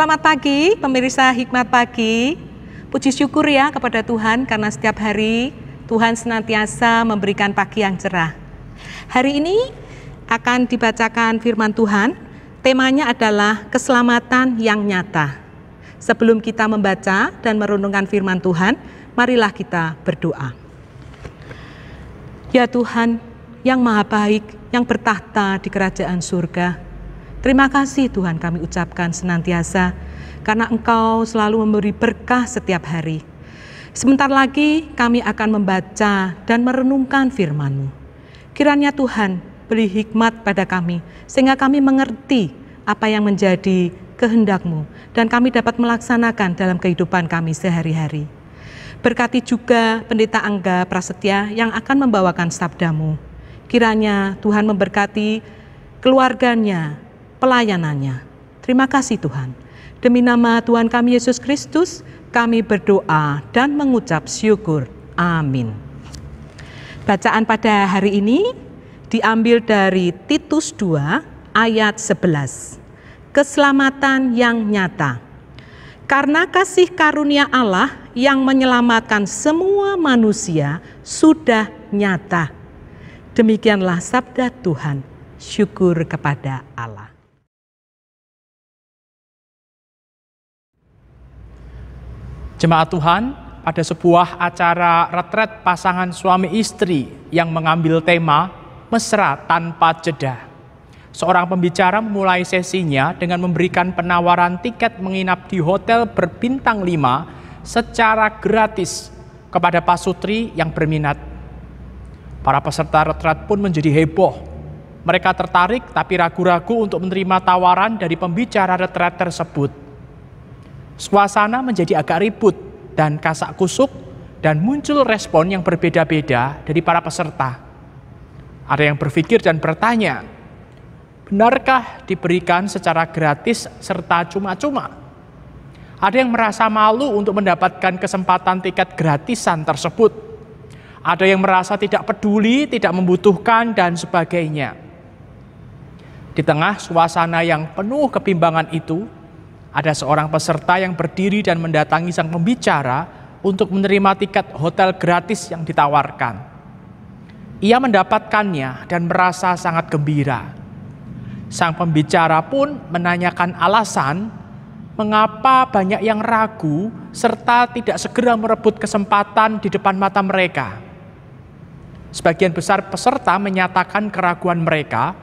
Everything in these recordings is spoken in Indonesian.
Selamat pagi, pemirsa Hikmat Pagi. Puji syukur ya kepada Tuhan karena setiap hari Tuhan senantiasa memberikan pagi yang cerah. Hari ini akan dibacakan firman Tuhan. Temanya adalah keselamatan yang nyata. Sebelum kita membaca dan merenungkan firman Tuhan, marilah kita berdoa. Ya Tuhan yang maha baik, yang bertahta di kerajaan surga, Terima kasih Tuhan kami ucapkan senantiasa karena Engkau selalu memberi berkah setiap hari. Sebentar lagi kami akan membaca dan merenungkan firman-Mu. Kiranya Tuhan beri hikmat pada kami sehingga kami mengerti apa yang menjadi kehendak-Mu dan kami dapat melaksanakan dalam kehidupan kami sehari-hari. Berkati juga Pendeta Angga Prasetya yang akan membawakan sabdamu. Kiranya Tuhan memberkati keluarganya, pelayanannya. Terima kasih Tuhan. Demi nama Tuhan kami Yesus Kristus, kami berdoa dan mengucap syukur. Amin. Bacaan pada hari ini diambil dari Titus 2 ayat 11. Keselamatan yang nyata. Karena kasih karunia Allah yang menyelamatkan semua manusia sudah nyata. Demikianlah sabda Tuhan. Syukur kepada Allah. Jemaat Tuhan, pada sebuah acara retret pasangan suami istri yang mengambil tema mesra tanpa jeda. Seorang pembicara memulai sesinya dengan memberikan penawaran tiket menginap di hotel berbintang lima secara gratis kepada Pak Sutri yang berminat. Para peserta retret pun menjadi heboh. Mereka tertarik tapi ragu-ragu untuk menerima tawaran dari pembicara retret tersebut. Suasana menjadi agak ribut dan kasak kusuk dan muncul respon yang berbeda-beda dari para peserta. Ada yang berpikir dan bertanya, benarkah diberikan secara gratis serta cuma-cuma? Ada yang merasa malu untuk mendapatkan kesempatan tiket gratisan tersebut. Ada yang merasa tidak peduli, tidak membutuhkan, dan sebagainya. Di tengah suasana yang penuh kebimbangan itu, ada seorang peserta yang berdiri dan mendatangi sang pembicara untuk menerima tiket hotel gratis yang ditawarkan. Ia mendapatkannya dan merasa sangat gembira. Sang pembicara pun menanyakan alasan mengapa banyak yang ragu serta tidak segera merebut kesempatan di depan mata mereka. Sebagian besar peserta menyatakan keraguan mereka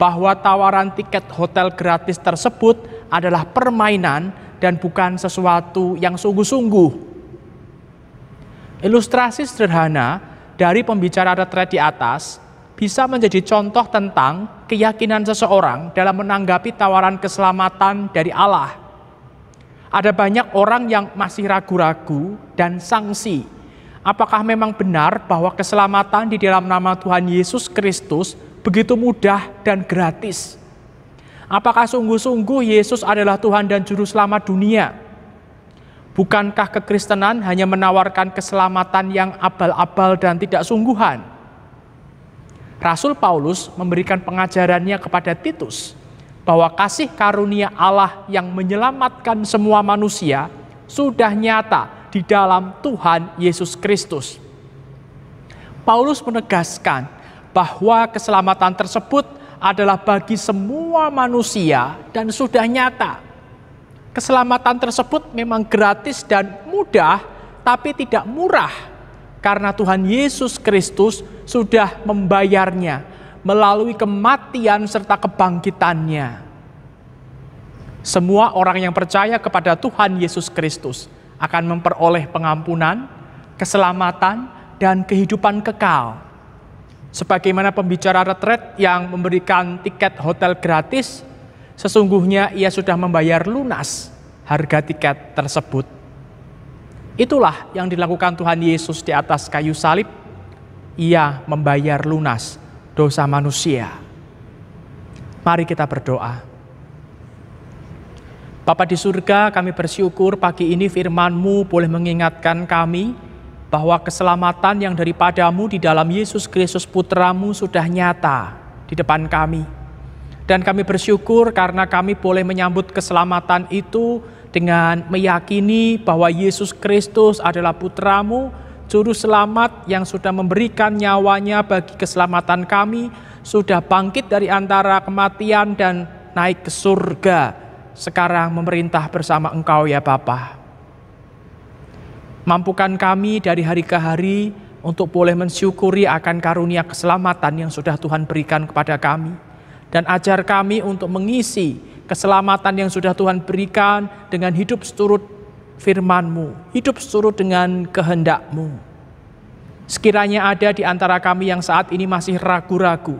bahwa tawaran tiket hotel gratis tersebut adalah permainan dan bukan sesuatu yang sungguh-sungguh. Ilustrasi sederhana dari pembicara retret di atas bisa menjadi contoh tentang keyakinan seseorang dalam menanggapi tawaran keselamatan dari Allah. Ada banyak orang yang masih ragu-ragu dan sangsi. Apakah memang benar bahwa keselamatan di dalam nama Tuhan Yesus Kristus begitu mudah dan gratis? Apakah sungguh-sungguh Yesus adalah Tuhan dan Juru Selamat dunia? Bukankah kekristenan hanya menawarkan keselamatan yang abal-abal dan tidak sungguhan? Rasul Paulus memberikan pengajarannya kepada Titus bahwa kasih karunia Allah yang menyelamatkan semua manusia sudah nyata di dalam Tuhan Yesus Kristus. Paulus menegaskan bahwa keselamatan tersebut adalah bagi semua manusia dan sudah nyata. Keselamatan tersebut memang gratis dan mudah, tapi tidak murah karena Tuhan Yesus Kristus sudah membayarnya melalui kematian serta kebangkitannya. Semua orang yang percaya kepada Tuhan Yesus Kristus akan memperoleh pengampunan, keselamatan, dan kehidupan kekal Sebagaimana pembicara retret yang memberikan tiket hotel gratis, sesungguhnya ia sudah membayar lunas harga tiket tersebut. Itulah yang dilakukan Tuhan Yesus di atas kayu salib. Ia membayar lunas dosa manusia. Mari kita berdoa. Bapa di surga, kami bersyukur pagi ini firman-Mu boleh mengingatkan kami bahwa keselamatan yang daripadamu di dalam Yesus Kristus Putramu sudah nyata di depan kami. Dan kami bersyukur karena kami boleh menyambut keselamatan itu dengan meyakini bahwa Yesus Kristus adalah Putramu, Juru Selamat yang sudah memberikan nyawanya bagi keselamatan kami, sudah bangkit dari antara kematian dan naik ke surga. Sekarang memerintah bersama Engkau ya Bapa. Mampukan kami dari hari ke hari untuk boleh mensyukuri akan karunia keselamatan yang sudah Tuhan berikan kepada kami. Dan ajar kami untuk mengisi keselamatan yang sudah Tuhan berikan dengan hidup seturut firman-Mu, hidup seturut dengan kehendak-Mu. Sekiranya ada di antara kami yang saat ini masih ragu-ragu,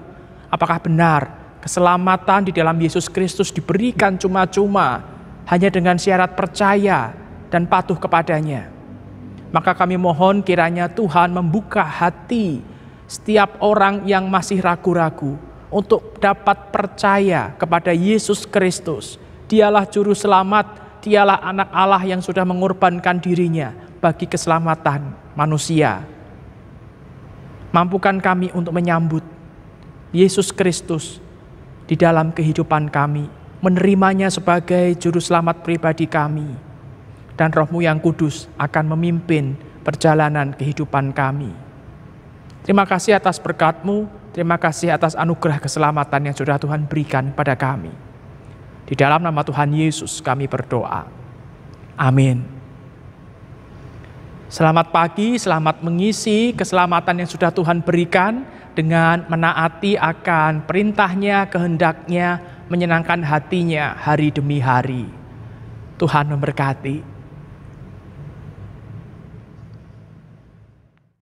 apakah benar keselamatan di dalam Yesus Kristus diberikan cuma-cuma hanya dengan syarat percaya dan patuh kepadanya. Maka kami mohon kiranya Tuhan membuka hati setiap orang yang masih ragu-ragu untuk dapat percaya kepada Yesus Kristus. Dialah juru selamat, dialah anak Allah yang sudah mengorbankan dirinya bagi keselamatan manusia. Mampukan kami untuk menyambut Yesus Kristus di dalam kehidupan kami, menerimanya sebagai juru selamat pribadi kami dan rohmu yang kudus akan memimpin perjalanan kehidupan kami. Terima kasih atas berkatmu, terima kasih atas anugerah keselamatan yang sudah Tuhan berikan pada kami. Di dalam nama Tuhan Yesus kami berdoa. Amin. Selamat pagi, selamat mengisi keselamatan yang sudah Tuhan berikan dengan menaati akan perintahnya, kehendaknya, menyenangkan hatinya hari demi hari. Tuhan memberkati.